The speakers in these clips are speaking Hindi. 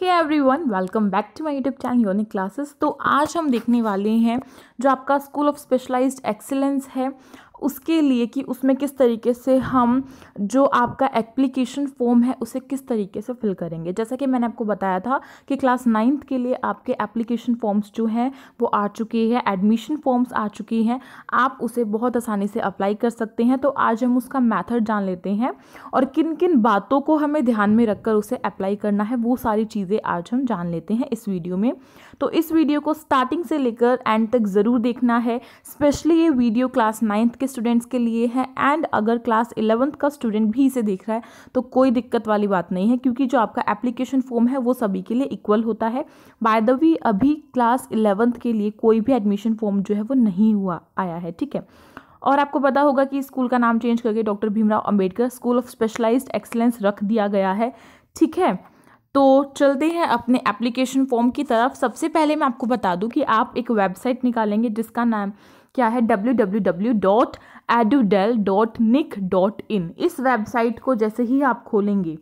Hey every one welcome back to my YouTube channel योनिक क्लासेस तो आज हम देखने वाले हैं जो आपका स्कूल ऑफ स्पेशलाइज्ड एक्सीलेंस है उसके लिए कि उसमें किस तरीके से हम जो आपका एप्लीकेशन फॉर्म है उसे किस तरीके से फिल करेंगे जैसा कि मैंने आपको बताया था कि क्लास नाइन्थ के लिए आपके एप्लीकेशन फॉर्म्स जो हैं वो आ चुके हैं एडमिशन फॉर्म्स आ चुकी हैं आप उसे बहुत आसानी से अप्लाई कर सकते हैं तो आज हम उसका मैथड जान लेते हैं और किन किन बातों को हमें ध्यान में रखकर उसे अप्लाई करना है वो सारी चीज़ें आज हम जान लेते हैं इस वीडियो में तो इस वीडियो को स्टार्टिंग से लेकर एंड तक ज़रूर देखना है स्पेशली ये वीडियो क्लास नाइन्थ के स्टूडेंट्स के लिए है एंड अगर क्लास इलेवंथ का स्टूडेंट भी इसे देख रहा है तो कोई दिक्कत वाली बात नहीं है क्योंकि जो आपका एप्लीकेशन फॉर्म है वो सभी के लिए इक्वल होता है बाय द वे अभी क्लास इलेवंथ के लिए कोई भी एडमिशन फॉर्म जो है वो नहीं हुआ आया है ठीक है और आपको पता होगा कि स्कूल का नाम चेंज करके doctor Bhimrao Ambedkar school of specialized excellence रख दिया गया है ठीक है तो चलते हैं अपने एप्लीकेशन फॉर्म की तरफ सबसे पहले मैं आपको बता दूं कि आप एक वेबसाइट निकालेंगे जिसका नाम क्या है W W W dot dot nic dot in इस वेबसाइट को जैसे ही आप खोलेंगे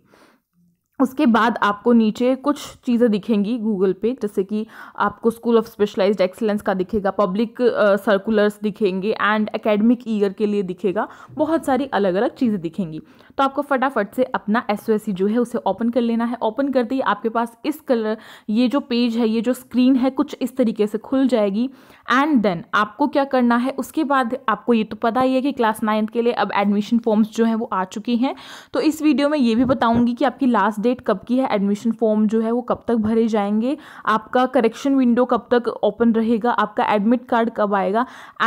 उसके बाद आपको नीचे कुछ चीज़ें दिखेंगी गूगल पे जैसे कि आपको स्कूल ऑफ स्पेशलाइज्ड एक्सेलेंस का दिखेगा पब्लिक सर्कुलर्स दिखेंगे एंड एकेडमिक ईयर के लिए दिखेगा बहुत सारी अलग अलग चीज़ें दिखेंगी तो आपको फटाफट से अपना एस जो है उसे ओपन कर लेना है ओपन करते ही आपके पास इस कलर ये जो पेज है ये जो स्क्रीन है कुछ इस तरीके से खुल जाएगी एंड देन आपको क्या करना है उसके बाद आपको ये तो पता ही है कि क्लास नाइन्थ के लिए अब एडमिशन फॉर्म्स जो हैं वो आ चुकी हैं तो इस वीडियो में ये भी बताऊँगी कि आपकी लास्ट डेट कब की है एडमिशन फॉर्म जो है वो कब तक भरे जाएंगे आपका करेक्शन विंडो कब तक ओपन रहेगा आपका एडमिट कार्ड कब आएगा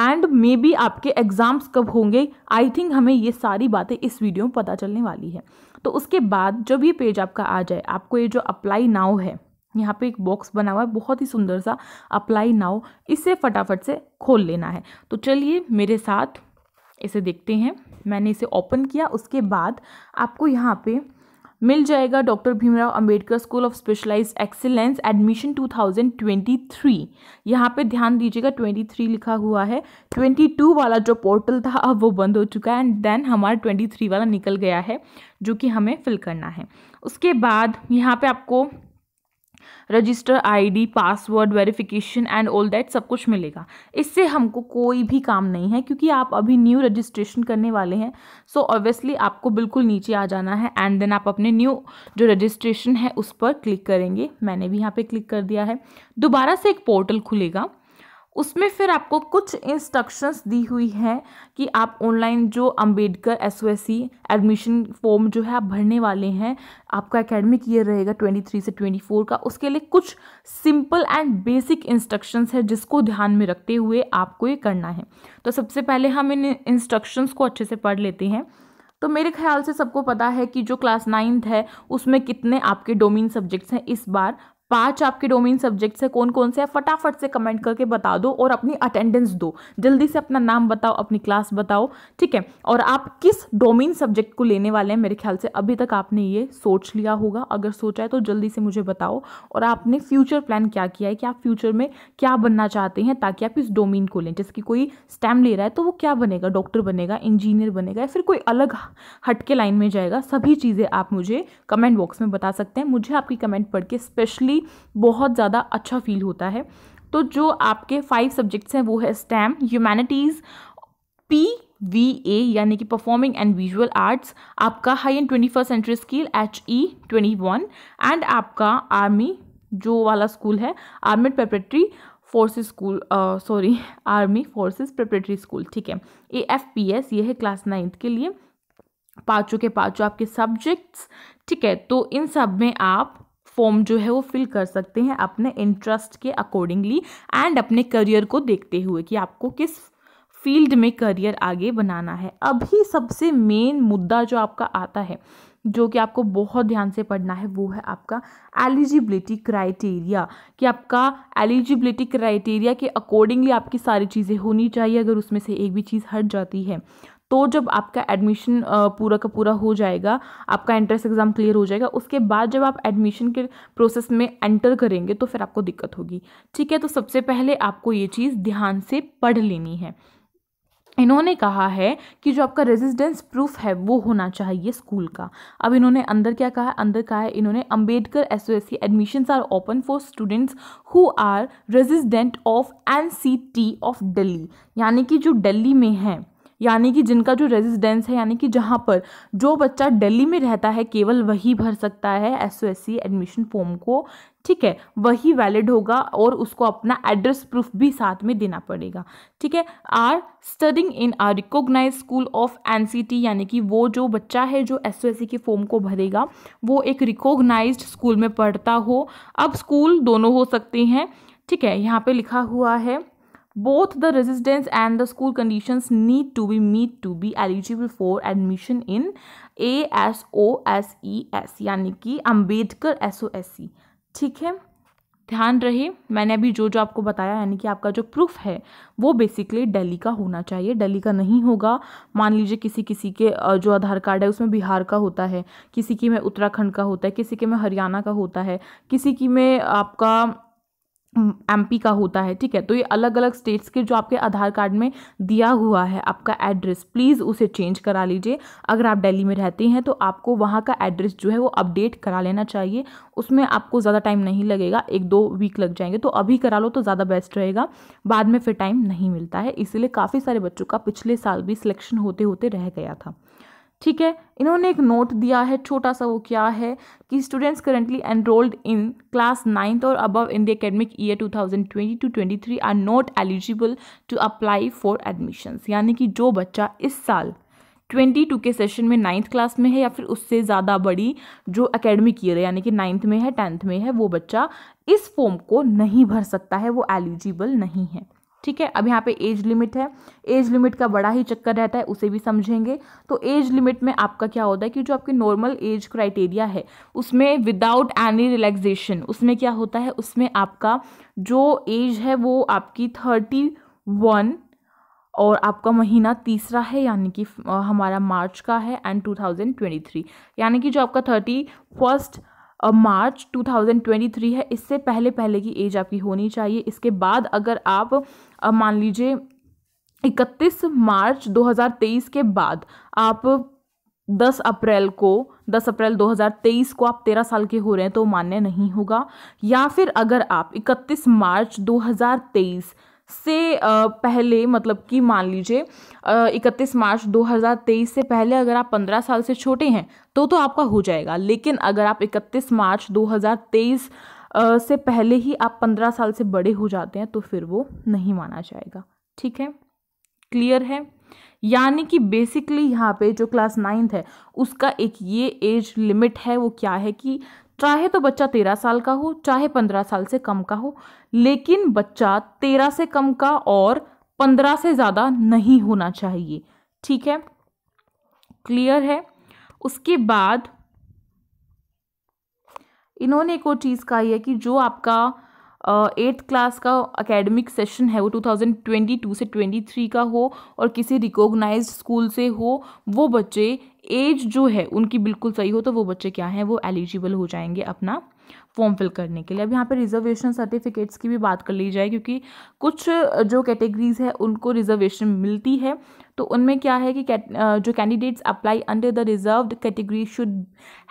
एंड मे बी आपके एग्ज़ाम्स कब होंगे आई थिंक हमें ये सारी बातें इस वीडियो में पता चलने वाली है तो उसके बाद जब ये पेज आपका आ जाए आपको ये जो अप्लाई नाव है यहाँ पे एक बॉक्स बना हुआ है बहुत ही सुंदर सा अप्लाई नाउ इसे फटाफट से खोल लेना है तो चलिए मेरे साथ इसे देखते हैं मैंने इसे ओपन किया उसके बाद आपको यहाँ पे मिल जाएगा doctor Bhimrao Ambedkar school of specialize excellence admission 2023 यहाँ पे ध्यान दीजिएगा 23 लिखा हुआ है 22 वाला जो पोर्टल था अब वो बंद हो चुका है एंड देन हमारा 23 वाला निकल गया है जो कि हमें फिल करना है उसके बाद यहाँ पे आपको register ID password verification and all that सब कुछ मिलेगा इससे हमको कोई भी काम नहीं है क्योंकि आप अभी न्यू रजिस्ट्रेशन करने वाले हैं सो so ऑब्वियसली आपको बिल्कुल नीचे आ जाना है एंड देन आप अपने न्यू जो रजिस्ट्रेशन है उस पर क्लिक करेंगे मैंने भी यहाँ पर क्लिक कर दिया है दोबारा से एक पोर्टल खुलेगा उसमें फिर आपको कुछ इंस्ट्रक्शंस दी हुई हैं कि आप ऑनलाइन जो अंबेडकर एसओएससी एडमिशन फॉर्म जो है आप भरने वाले हैं आपका एकेडमिक ईयर रहेगा 23 से 24 का उसके लिए कुछ सिंपल एंड बेसिक इंस्ट्रक्शंस है जिसको ध्यान में रखते हुए आपको ये करना है तो सबसे पहले हम इन इंस्ट्रक्शंस को अच्छे से पढ़ लेते हैं तो मेरे ख्याल से सबको पता है कि जो क्लास नाइन्थ है उसमें कितने आपके डोमेन सब्जेक्ट्स हैं इस बार पांच आपके डोमेन सब्जेक्ट्स हैं कौन कौन से हैं फटाफट से कमेंट करके बता दो और अपनी अटेंडेंस दो जल्दी से अपना नाम बताओ अपनी क्लास बताओ ठीक है और आप किस डोमेन सब्जेक्ट को लेने वाले हैं मेरे ख्याल से अभी तक आपने ये सोच लिया होगा अगर सोचा है तो जल्दी से मुझे बताओ और आपने फ्यूचर प्लान क्या किया है कि आप फ्यूचर में क्या बनना चाहते हैं ताकि आप इस डोमेन को लें जैसे कि कोई स्टैम ले रहा है तो वो क्या बनेगा डॉक्टर बनेगा इंजीनियर बनेगा या फिर कोई अलग हटके लाइन में जाएगा सभी चीज़ें आप मुझे कमेंट बॉक्स में बता सकते हैं मुझे आपकी कमेंट पढ़ के स्पेशली बहुत ज़्यादा अच्छा फील होता है तो जो आपके फाइव सब्जेक्ट्स हैं वो है STEM humanities P V A यानी कि परफॉर्मिंग एंड विजुअल आर्ट्स आपका high end twenty first century skill H E twenty one and आपका आर्मी जो वाला स्कूल है army preparatory forces school sorry army forces preparatory school ठीक है ए एफ पी एस ये है क्लास नाइन्थ के लिए पाँचों के पाँचों आपके सब्जेक्ट्स ठीक है तो इन सब में आप फॉर्म जो है वो फिल कर सकते हैं अपने इंटरेस्ट के अकॉर्डिंगली एंड अपने करियर को देखते हुए कि आपको किस फील्ड में करियर आगे बनाना है अभी सबसे मेन मुद्दा जो आपका आता है जो कि आपको बहुत ध्यान से पढ़ना है वो है आपका एलिजिबिलिटी क्राइटेरिया कि आपका एलिजिबिलिटी क्राइटेरिया के अकॉर्डिंगली आपकी सारी चीज़ें होनी चाहिए अगर उसमें से एक भी चीज़ हट जाती है तो जब आपका एडमिशन पूरा का पूरा हो जाएगा आपका एंट्रेंस एग्ज़ाम क्लियर हो जाएगा उसके बाद जब आप एडमिशन के प्रोसेस में एंटर करेंगे तो फिर आपको दिक्कत होगी ठीक है तो सबसे पहले आपको ये चीज़ ध्यान से पढ़ लेनी है इन्होंने कहा है कि जो आपका रेजिडेंस प्रूफ है वो होना चाहिए स्कूल का अब इन्होंने अंदर क्या कहा अंदर कहा है इन्होंने Ambedkar C admissions are open for students who are resident of NCT of Delhi यानी कि जो दिल्ली में हैं यानी कि जिनका जो रेजिडेंस है यानी कि जहाँ पर जो बच्चा दिल्ली में रहता है केवल वही भर सकता है एस ओ एडमिशन फॉर्म को ठीक है वही वैलिड होगा और उसको अपना एड्रेस प्रूफ भी साथ में देना पड़ेगा ठीक है are studying in a recognise school of N यानी कि वो जो बच्चा है जो एस के फॉर्म को भरेगा वो एक रिकोगनाइज स्कूल में पढ़ता हो अब स्कूल दोनों हो सकते हैं ठीक है यहाँ पे लिखा हुआ है both the residence and the school conditions need to be meet to be eligible for admission in A S O S E S यानी कि Ambedkar S O S C e. ठीक है ध्यान रहे मैंने अभी जो जो आपको बताया यानी कि आपका जो प्रूफ है वो बेसिकली दिल्ली का होना चाहिए दिल्ली का नहीं होगा मान लीजिए किसी किसी के जो आधार कार्ड है उसमें बिहार का होता है किसी की में उत्तराखंड का होता है किसी के में हरियाणा का होता है किसी की में आपका एम का होता है ठीक है तो ये अलग अलग स्टेट्स के जो आपके आधार कार्ड में दिया हुआ है आपका एड्रेस प्लीज़ उसे चेंज करा लीजिए अगर आप दिल्ली में रहते हैं तो आपको वहाँ का एड्रेस जो है वो अपडेट करा लेना चाहिए उसमें आपको ज़्यादा टाइम नहीं लगेगा एक दो वीक लग जाएंगे तो अभी करा लो तो ज़्यादा बेस्ट रहेगा बाद में फिर टाइम नहीं मिलता है इसीलिए काफ़ी सारे बच्चों का पिछले साल भी सिलेक्शन होते होते रह गया था ठीक है इन्होंने एक नोट दिया है छोटा सा वो क्या है कि students currently enrolled in class ninth और above in the academic year 2020 to 23 are not eligible to apply for admissions यानी कि जो बच्चा इस साल 22 के सेशन में नाइन्थ क्लास में है या फिर उससे ज़्यादा बड़ी जो एकेडमिक ईयर है यानी कि नाइन्थ में है टेंथ में है वो बच्चा इस फॉर्म को नहीं भर सकता है वो एलिजिबल नहीं है ठीक है अब यहाँ पे एज लिमिट है एज लिमिट का बड़ा ही चक्कर रहता है उसे भी समझेंगे तो एज लिमिट में आपका क्या होता है कि जो आपकी नॉर्मल एज क्राइटेरिया है उसमें विदाउट एनी रिलैक्सेशन उसमें क्या होता है उसमें आपका जो एज है वो आपकी थर्टी वन और आपका महीना तीसरा है यानी कि हमारा मार्च का है end two thousand twenty three यानी कि जो आपका thirty first March two thousand twenty three है इससे पहले पहले की एज आपकी होनी चाहिए इसके बाद अगर आप अब मान लीजिए इकतीस मार्च 2023 के बाद आप 10 अप्रैल को 10 अप्रैल 2023 को आप 13 साल के हो रहे हैं तो मान्य नहीं होगा या फिर अगर आप 31 मार्च 2023 से पहले मतलब कि मान लीजिए 31 मार्च 2023 से पहले अगर आप 15 साल से छोटे हैं तो तो आपका हो जाएगा लेकिन अगर आप 31 मार्च 2023 से पहले ही आप पंद्रह साल से बड़े हो जाते हैं तो फिर वो नहीं माना जाएगा ठीक है क्लियर है यानी कि बेसिकली यहाँ पे जो क्लास नाइन्थ है उसका एक ये एज लिमिट है वो क्या है कि चाहे तो बच्चा तेरह साल का हो चाहे पंद्रह साल से कम का हो लेकिन बच्चा तेरह से कम का और पंद्रह से ज़्यादा नहीं होना चाहिए ठीक है क्लियर है उसके बाद इन्होंने एक और चीज़ कही है कि जो आपका एट्थ uh, क्लास का एकेडमिक सेशन है वो 2022 से 23 का हो और किसी रिकॉग्नाइज स्कूल से हो वो बच्चे एज जो है उनकी बिल्कुल सही हो तो वो बच्चे क्या हैं वो एलिजिबल हो जाएंगे अपना फॉर्म फिल करने के लिए अब यहाँ पे रिजर्वेशन सर्टिफिकेट्स की भी बात कर ली जाए क्योंकि कुछ जो कैटेगरीज है उनको रिजर्वेशन मिलती है तो उनमें क्या है कि जो candidates apply under the reserve category should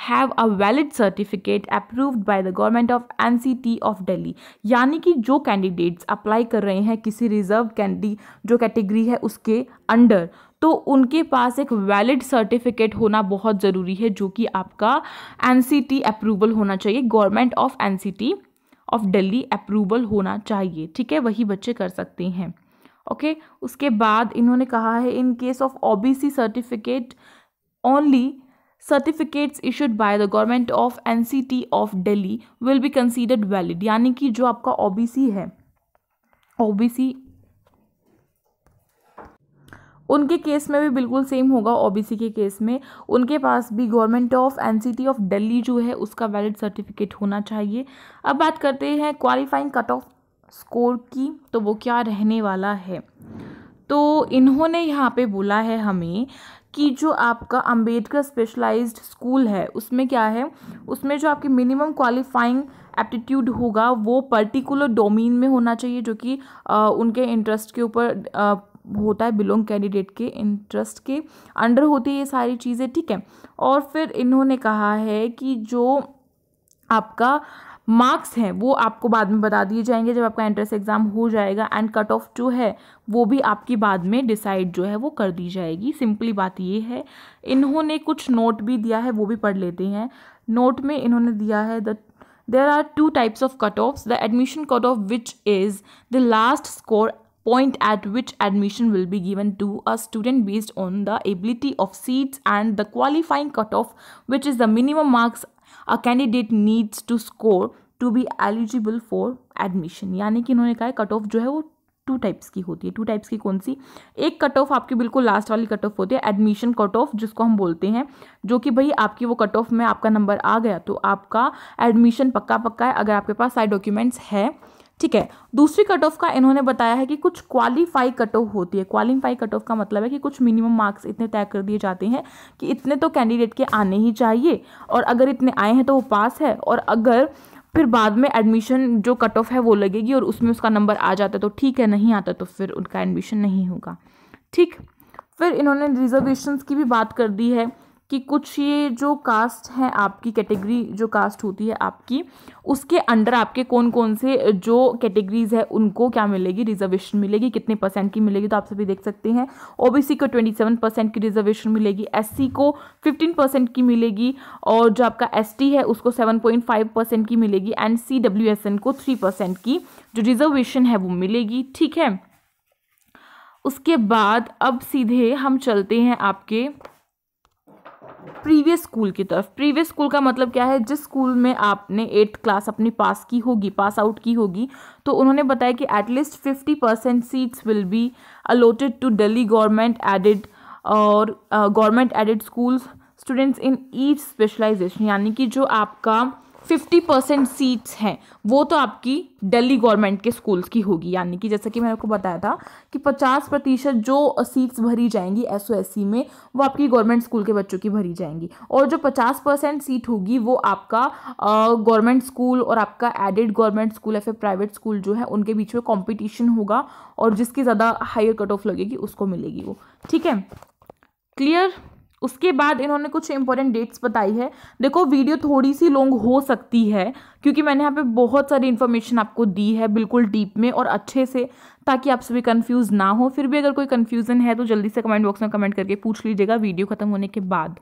have a valid certificate approved by the government of N of Delhi यानी कि जो कैंडिडेट्स अप्लाई कर रहे हैं किसी रिजर्व कैंडी जो कैटेगरी है उसके अंडर तो उनके पास एक वैलिड सर्टिफिकेट होना बहुत ज़रूरी है जो कि आपका एन अप्रूवल होना चाहिए government of N of Delhi approval होना चाहिए ठीक है वही बच्चे कर सकते हैं ओके उसके बाद इन्होंने कहा है in case of O certificate only certificates issued by the government of T of Delhi will be considered valid यानी कि जो आपका सी है सी उनके केस में भी बिल्कुल सेम होगा ओबीसी के केस में उनके पास भी government of T of Delhi जो है उसका वैलिड सर्टिफिकेट होना चाहिए अब बात करते हैं क्वालिफाइंग कट ऑफ स्कोर की तो वो क्या रहने वाला है तो इन्होंने यहाँ पे बोला है हमें कि जो आपका अंबेडकर स्पेशलाइज्ड स्कूल है उसमें क्या है उसमें जो आपकी मिनिमम क्वालिफाइंग एप्टीट्यूड होगा वो पर्टिकुलर डोमेन में होना चाहिए जो कि उनके इंटरेस्ट के ऊपर होता है बिलोंग कैंडिडेट के इंटरेस्ट के अंडर होती है ये सारी चीज़ें ठीक है और फिर इन्होंने कहा है कि जो आपका मार्क्स हैं वो आपको बाद में बता दिए जाएंगे जब आपका एंट्रेंस एग्जाम हो जाएगा एंड कट ऑफ जो है वो भी आपकी बाद में डिसाइड जो है वो कर दी जाएगी सिंपली बात ये है इन्होंने कुछ नोट भी दिया है वो भी पढ़ लेते हैं नोट में इन्होंने दिया है the there are two types of cut off the admission cut off which is the last score point at which admission will be given to a student based on the ability of seats and the qualifying cut off which is the minimum marks a candidate needs to score to be eligible for admission यानी कि इन्होंने कहा है कट ऑफ जो है वो टू टाइप्स की होती है टू टाइप्स की कौन सी एक कट ऑफ आपकी बिल्कुल लास्ट वाली कट ऑफ होती है एडमिशन कट ऑफ जिसको हम बोलते हैं जो कि भाई आपकी वो कट ऑफ में आपका नंबर आ गया तो आपका एडमिशन पक्का पक्का है अगर आपके पास सारे डॉक्यूमेंट्स है ठीक है दूसरी कट ऑफ का इन्होंने बताया है कि कुछ क्वालिफाई कट ऑफ होती है क्वालिफाई कट ऑफ का मतलब है कि कुछ मिनिमम मार्क्स इतने तय कर दिए जाते हैं कि इतने तो कैंडिडेट के आने ही चाहिए और अगर इतने आए हैं तो वो पास है और अगर फिर बाद में एडमिशन जो कट ऑफ है वो लगेगी और उसमें उसका नंबर आ जाता है तो ठीक है नहीं आता तो फिर उनका एडमिशन नहीं होगा ठीक फिर इन्होंने रिजर्वेशंस की भी बात कर दी है कि कुछ ये जो कास्ट है आपकी कैटेगरी जो कास्ट होती है आपकी उसके अंडर आपके कौन कौन से जो कैटेगरीज है उनको क्या मिलेगी रिजर्वेशन मिलेगी कितने परसेंट की मिलेगी तो आप सभी देख सकते हैं ओबीसी को 27 परसेंट की रिजर्वेशन मिलेगी एससी को 15 परसेंट की मिलेगी और जो आपका एसटी है उसको 7.5 परसेंट की मिलेगी एंड सी को थ्री परसेंट की जो रिजर्वेशन है वो मिलेगी ठीक है उसके बाद अब सीधे हम चलते हैं आपके प्रीवियस स्कूल की तरफ प्रीवियस स्कूल का मतलब क्या है जिस स्कूल में आपने एट्थ क्लास अपनी पास की होगी पास आउट की होगी तो उन्होंने बताया कि at least fifty percent seats will be allotted to Delhi government aided और government aided schools students in each specialisation यानी कि जो आपका फिफ्टी परसेंट सीट्स हैं वो तो आपकी दिल्ली गवर्नमेंट के स्कूल्स की होगी यानी कि जैसा कि मैंने आपको बताया था कि पचास प्रतिशत जो सीट्स भरी जाएंगी एस ओ एस सी में वो आपकी गवर्नमेंट स्कूल के बच्चों की भरी जाएंगी और जो पचास परसेंट सीट होगी वो आपका गवर्नमेंट स्कूल और आपका एडेड गवर्नमेंट स्कूल या फिर प्राइवेट स्कूल जो है उनके बीच में कॉम्पिटिशन होगा और जिसकी ज़्यादा हायर कट ऑफ लगेगी उसको मिलेगी वो ठीक है क्लियर उसके बाद इन्होंने कुछ इंपॉर्टेंट डेट्स बताई है देखो वीडियो थोड़ी सी लॉन्ग हो सकती है क्योंकि मैंने यहाँ पे बहुत सारी इन्फॉर्मेशन आपको दी है बिल्कुल डीप में और अच्छे से ताकि आप सभी कन्फ्यूज़ ना हो फिर भी अगर कोई कन्फ्यूज़न है तो जल्दी से कमेंट बॉक्स में कमेंट करके पूछ लीजिएगा वीडियो ख़त्म होने के बाद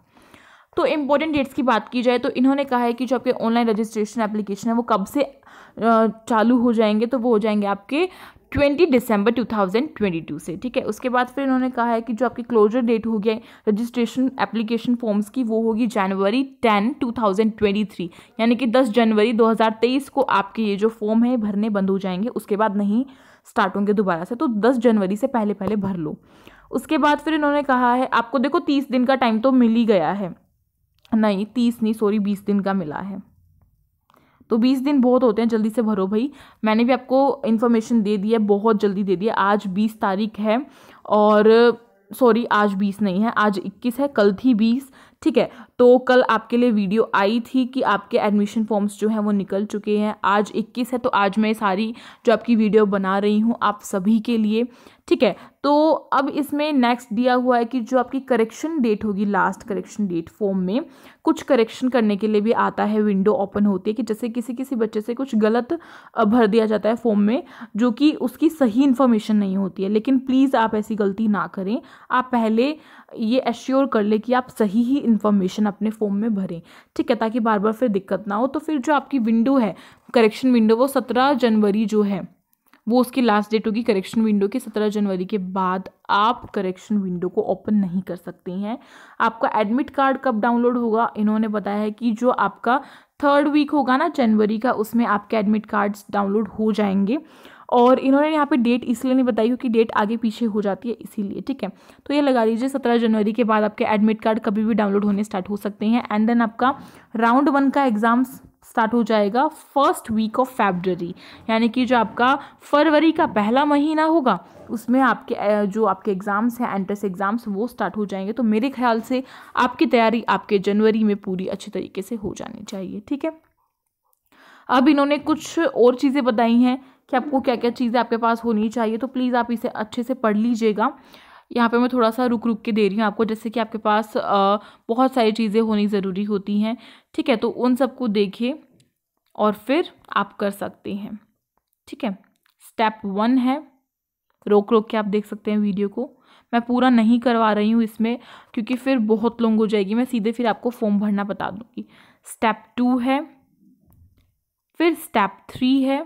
तो इम्पोर्टेंट डेट्स की बात की जाए तो इन्होंने कहा है कि जो आपके ऑनलाइन रजिस्ट्रेशन एप्लीकेशन है वो कब से चालू हो जाएंगे तो वो हो जाएंगे आपके 20 दिसंबर 2022 से ठीक है उसके बाद फिर इन्होंने कहा है कि जो आपकी क्लोजर डेट होगी रजिस्ट्रेशन एप्लीकेशन फॉर्म्स की वो होगी जनवरी 10 2023 यानी कि 10 जनवरी 2023 को आपके ये जो फॉर्म है भरने बंद हो जाएंगे उसके बाद नहीं स्टार्ट होंगे दोबारा से तो दस जनवरी से पहले पहले भर लो उसके बाद फिर इन्होंने कहा है आपको देखो तीस दिन का टाइम तो मिल ही गया है नहीं तीस नहीं सॉरी बीस दिन का मिला है तो बीस दिन बहुत होते हैं जल्दी से भरो भाई मैंने भी आपको इन्फॉर्मेशन दे दी है बहुत जल्दी दे दी है आज बीस तारीख है और सॉरी आज बीस नहीं है आज इक्कीस है कल थी बीस ठीक है तो कल आपके लिए वीडियो आई थी कि आपके एडमिशन फॉर्म्स जो हैं वो निकल चुके हैं आज 21 है तो आज मैं सारी जो आपकी वीडियो बना रही हूँ आप सभी के लिए ठीक है तो अब इसमें नेक्स्ट दिया हुआ है कि जो आपकी करेक्शन डेट होगी लास्ट करेक्शन डेट फॉर्म में कुछ करेक्शन करने के लिए भी आता है विंडो ओपन होती है कि जैसे किसी किसी बच्चे से कुछ गलत भर दिया जाता है फॉर्म में जो कि उसकी सही इन्फॉर्मेशन नहीं होती है लेकिन प्लीज़ आप ऐसी गलती ना करें आप पहले ये एश्योर कर ले कि आप सही ही इन्फॉर्मेशन अपने फॉर्म में भरें ठीक है ताकि बार बार फिर दिक्कत ना हो तो फिर जो आपकी विंडो है करेक्शन विंडो वो सत्रह जनवरी जो है वो उसकी लास्ट डेट होगी करेक्शन विंडो की सत्रह जनवरी के बाद आप करेक्शन विंडो को ओपन नहीं कर सकते हैं आपका एडमिट कार्ड कब डाउनलोड होगा इन्होंने बताया है कि जो आपका थर्ड वीक होगा ना जनवरी का उसमें आपके एडमिट कार्ड्स डाउनलोड हो जाएंगे और इन्होंने यहाँ पे डेट इसलिए नहीं बताई क्योंकि डेट आगे पीछे हो जाती है इसीलिए ठीक है तो ये लगा लीजिए सत्रह जनवरी के बाद आपके एडमिट कार्ड कभी भी डाउनलोड होने स्टार्ट हो सकते हैं एंड देन आपका राउंड वन का एग्ज़ाम स्टार्ट हो जाएगा फर्स्ट वीक ऑफ फेबररी यानी कि जो आपका फरवरी का पहला महीना होगा उसमें आपके जो आपके एग्ज़ाम्स हैं एंट्रेंस एग्ज़ाम्स वो स्टार्ट हो जाएंगे तो मेरे ख्याल से आपकी तैयारी आपके जनवरी में पूरी अच्छे तरीके से हो जानी चाहिए ठीक है अब इन्होंने कुछ और चीज़ें बताई हैं कि आपको क्या क्या चीज़ें आपके पास होनी चाहिए तो प्लीज़ आप इसे अच्छे से पढ़ लीजिएगा यहाँ पे मैं थोड़ा सा रुक रुक के दे रही हूँ आपको जैसे कि आपके पास बहुत सारी चीज़ें होनी ज़रूरी होती हैं ठीक है तो उन सबको देखिए और फिर आप कर सकते हैं ठीक है स्टेप वन है रोक रोक के आप देख सकते हैं वीडियो को मैं पूरा नहीं करवा रही हूँ इसमें क्योंकि फिर बहुत लॉन्ग हो जाएगी मैं सीधे फिर आपको फॉर्म भरना बता दूँगी स्टेप टू है फिर स्टेप थ्री है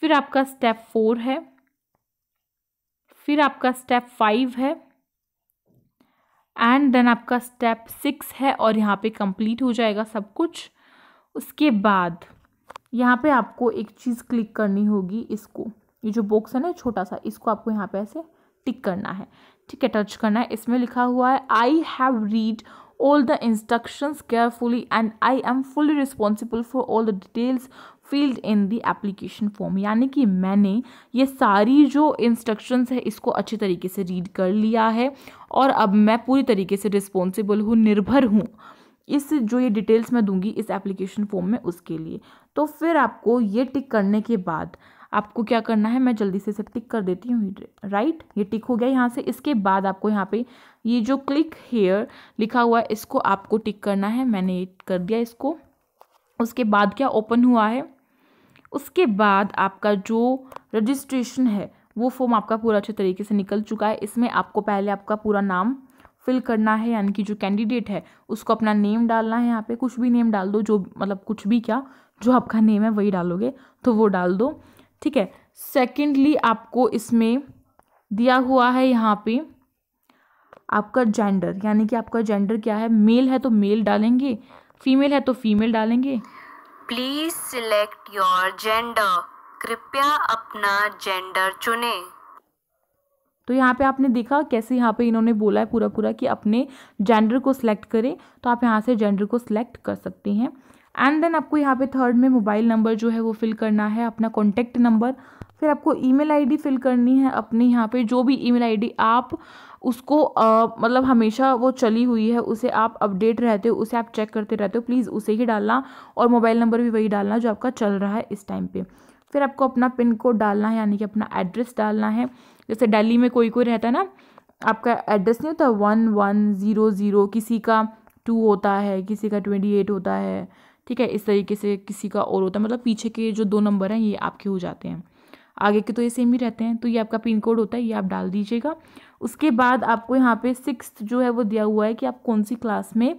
फिर आपका स्टेप फोर है फिर आपका स्टेप फाइव है एंड देन आपका स्टेप सिक्स है और यहाँ पे कंप्लीट हो जाएगा सब कुछ उसके बाद यहाँ पे आपको एक चीज़ क्लिक करनी होगी इसको ये जो बॉक्स है ना छोटा सा इसको आपको यहाँ पे ऐसे टिक करना है ठीक है टच करना है इसमें लिखा हुआ है I have read all the instructions carefully and I am fully responsible for all the details filled in the application form यानी कि मैंने ये सारी जो इंस्ट्रक्शंस है इसको अच्छे तरीके से रीड कर लिया है और अब मैं पूरी तरीके से रिस्पॉन्सिबल हूँ निर्भर हूँ इस जो ये डिटेल्स मैं दूंगी इस एप्लीकेशन फॉर्म में उसके लिए तो फिर आपको ये टिक करने के बाद आपको क्या करना है मैं जल्दी से इसे टिक कर देती हूँ राइट ये टिक हो गया यहाँ से इसके बाद आपको यहाँ पे ये जो क्लिक हेयर लिखा हुआ है इसको आपको टिक करना है मैंने कर दिया इसको उसके बाद क्या ओपन हुआ है उसके बाद आपका जो रजिस्ट्रेशन है वो फॉर्म आपका पूरा अच्छे तरीके से निकल चुका है इसमें आपको पहले आपका पूरा नाम फिल करना है यानी कि जो कैंडिडेट है उसको अपना नेम डालना है यहाँ पे कुछ भी नेम डाल दो जो मतलब कुछ भी क्या जो आपका नेम है वही डालोगे तो वो डाल दो ठीक है सेकेंडली आपको इसमें दिया हुआ है यहाँ पे आपका जेंडर यानी कि आपका जेंडर क्या है मेल है तो मेल डालेंगे फीमेल है तो फीमेल डालेंगे प्लीज सिलेक्ट योर जेंडर कृपया अपना जेंडर चुने तो यहाँ पे आपने देखा कैसे यहाँ पे इन्होंने बोला है पूरा पूरा कि अपने जेंडर को सिलेक्ट करें तो आप यहाँ से जेंडर को सिलेक्ट कर सकते हैं एंड देन आपको यहाँ पे थर्ड में मोबाइल नंबर जो है वो फिल करना है अपना कॉन्टैक्ट नंबर फिर आपको ईमेल आईडी फिल करनी है अपने यहाँ पे जो भी ईमेल आईडी आप उसको आ, मतलब हमेशा वो चली हुई है उसे आप अपडेट रहते हो उसे आप चेक करते रहते हो प्लीज़ उसे ही डालना और मोबाइल नंबर भी वही डालना जो आपका चल रहा है इस टाइम पे फिर आपको अपना पिन कोड डालना है यानी कि अपना एड्रेस डालना है जैसे दिल्ली में कोई कोई रहता है ना आपका एड्रेस नहीं होता वन वन ज़ीरो ज़ीरो किसी का टू होता है किसी का ट्वेंटी एट होता है ठीक है इस तरीके से किसी का और होता है मतलब पीछे के जो दो नंबर हैं ये आपके हो जाते हैं आगे के तो ये सेम ही रहते हैं तो ये आपका पिन कोड होता है ये आप डाल दीजिएगा उसके बाद आपको यहाँ पे सिक्स जो है वो दिया हुआ है कि आप कौन सी क्लास में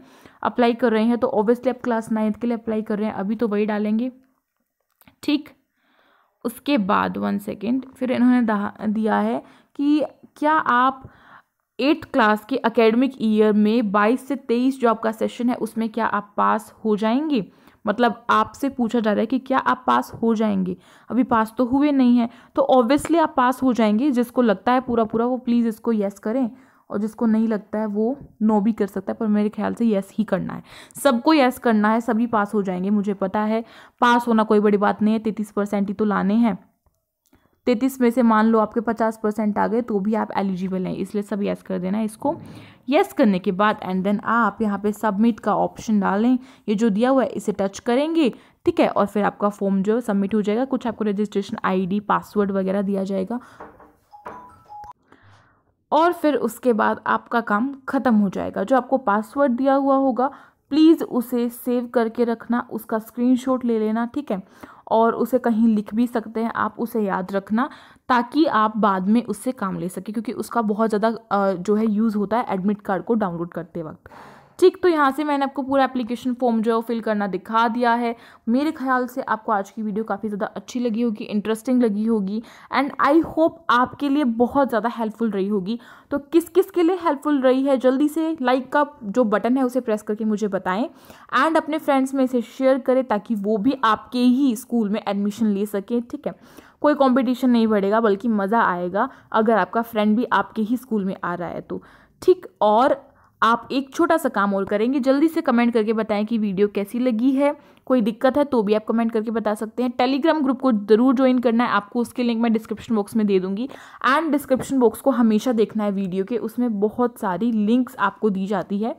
अप्लाई कर रहे हैं तो ऑब्वियसली आप क्लास नाइन्थ के लिए अप्लाई कर रहे हैं अभी तो वही डालेंगे ठीक उसके बाद वन सेकेंड फिर इन्होंने दिया है कि क्या आप एट्थ क्लास के एकेडमिक ईयर में 22 से 23 जो आपका सेशन है उसमें क्या आप पास हो जाएंगे मतलब आपसे पूछा जा रहा है कि क्या आप पास हो जाएंगे अभी पास तो हुए नहीं हैं तो ऑब्वियसली आप पास हो जाएंगे जिसको लगता है पूरा पूरा वो प्लीज़ इसको येस करें और जिसको नहीं लगता है वो नो भी कर सकता है पर मेरे ख्याल से यस ही करना है सबको यस करना है सभी पास हो जाएंगे मुझे पता है पास होना कोई बड़ी बात नहीं है तैंतीस परसेंट ही तो लाने हैं तैतीस में से मान लो आपके पचास परसेंट आ गए तो भी आप एलिजिबल हैं इसलिए सब यस कर देना इसको यस करने के बाद एंड देन आप यहाँ पे सबमिट का ऑप्शन डालें ये जो दिया हुआ है इसे टच करेंगे ठीक है और फिर आपका फॉर्म जो है सबमिट हो जाएगा कुछ आपको रजिस्ट्रेशन आई पासवर्ड वगैरह दिया जाएगा और फिर उसके बाद आपका काम ख़त्म हो जाएगा जो आपको पासवर्ड दिया हुआ होगा प्लीज़ उसे सेव करके रखना उसका स्क्रीनशॉट ले लेना ठीक है और उसे कहीं लिख भी सकते हैं आप उसे याद रखना ताकि आप बाद में उससे काम ले सकें क्योंकि उसका बहुत ज़्यादा जो है यूज़ होता है एडमिट कार्ड को डाउनलोड करते वक्त ठीक तो यहाँ से मैंने आपको पूरा एप्लीकेशन फॉर्म जो है फिल करना दिखा दिया है मेरे ख्याल से आपको आज की वीडियो काफ़ी ज़्यादा अच्छी लगी होगी इंटरेस्टिंग लगी होगी एंड आई होप आपके लिए बहुत ज़्यादा हेल्पफुल रही होगी तो किस किस के लिए हेल्पफुल रही है जल्दी से लाइक का जो बटन है उसे प्रेस करके मुझे बताएं एंड अपने फ्रेंड्स में इसे शेयर करें ताकि वो भी आपके ही स्कूल में एडमिशन ले सकें ठीक है कोई कंपटीशन नहीं बढ़ेगा बल्कि मज़ा आएगा अगर आपका फ्रेंड भी आपके ही स्कूल में आ रहा है तो ठीक और आप एक छोटा सा काम और करेंगे जल्दी से कमेंट करके बताएं कि वीडियो कैसी लगी है कोई दिक्कत है तो भी आप कमेंट करके बता सकते हैं टेलीग्राम ग्रुप को ज़रूर ज्वाइन करना है आपको उसके लिंक मैं डिस्क्रिप्शन बॉक्स में दे दूंगी एंड डिस्क्रिप्शन बॉक्स को हमेशा देखना है वीडियो के उसमें बहुत सारी लिंक्स आपको दी जाती है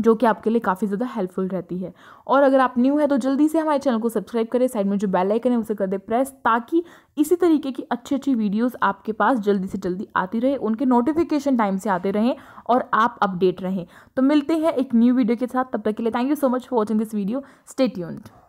जो कि आपके लिए काफ़ी ज़्यादा हेल्पफुल रहती है और अगर आप न्यू है तो जल्दी से हमारे चैनल को सब्सक्राइब करें साइड में जो बेल आइकन है उसे कर दें प्रेस ताकि इसी तरीके की अच्छी अच्छी वीडियोस आपके पास जल्दी से जल्दी आती रहे उनके नोटिफिकेशन टाइम से आते रहें और आप अपडेट रहें तो मिलते हैं एक न्यू वीडियो के साथ तब तक के लिए thank you so much for watching this video stay tuned